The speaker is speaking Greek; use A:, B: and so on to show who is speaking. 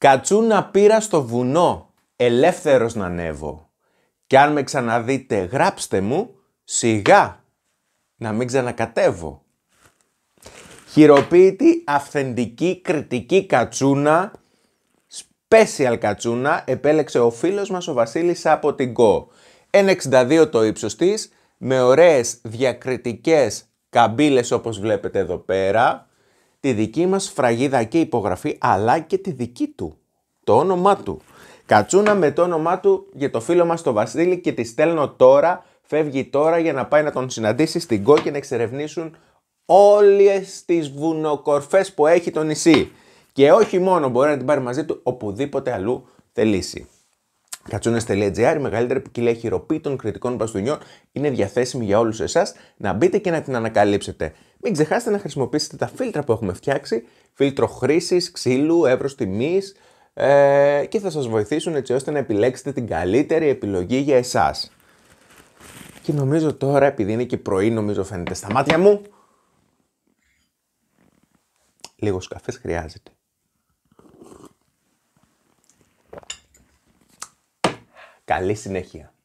A: Κατσούνα πήρα στο βουνό, ελεύθερος να ανέβω. Και αν με ξαναδείτε γράψτε μου, σιγά, να μην ξανακατεύω. Χειροποίητη, αυθεντική, κριτική κατσούνα, special κατσούνα, επέλεξε ο φίλος μας ο Βασίλης από την ΚΟ. 1,62 το ύψος της, με ωραίες διακριτικές καμπύλες όπως βλέπετε εδώ πέρα, τη δική μας φραγίδα και υπογραφή, αλλά και τη δική του, το όνομά του. Κατσούνα με το όνομά του για το φίλο μας τον Βασίλη και τη στέλνω τώρα, φεύγει τώρα για να πάει να τον συναντήσει στην ΚΟ και να εξερευνήσουν όλες τις βουνοκορφές που έχει το νησί. Και όχι μόνο, μπορεί να την πάρει μαζί του οπουδήποτε αλλού θελήσει. Κατσούνε.gr, η μεγαλύτερη ποικιλία χειροποίητων κριτικών μπαστούνιών είναι διαθέσιμη για όλους εσάς, να μπείτε και να την ανακαλύψετε. Μην ξεχάσετε να χρησιμοποιήσετε τα φίλτρα που έχουμε φτιάξει, φίλτρο χρήσης, ξύλου, εύρος τιμής ε, και θα σας βοηθήσουν έτσι ώστε να επιλέξετε την καλύτερη επιλογή για εσάς. Και νομίζω τώρα, επειδή είναι και πρωί, νομίζω φαίνεται στα μάτια μου, λίγος καφές χρειάζεται. Καλή συνέχεια.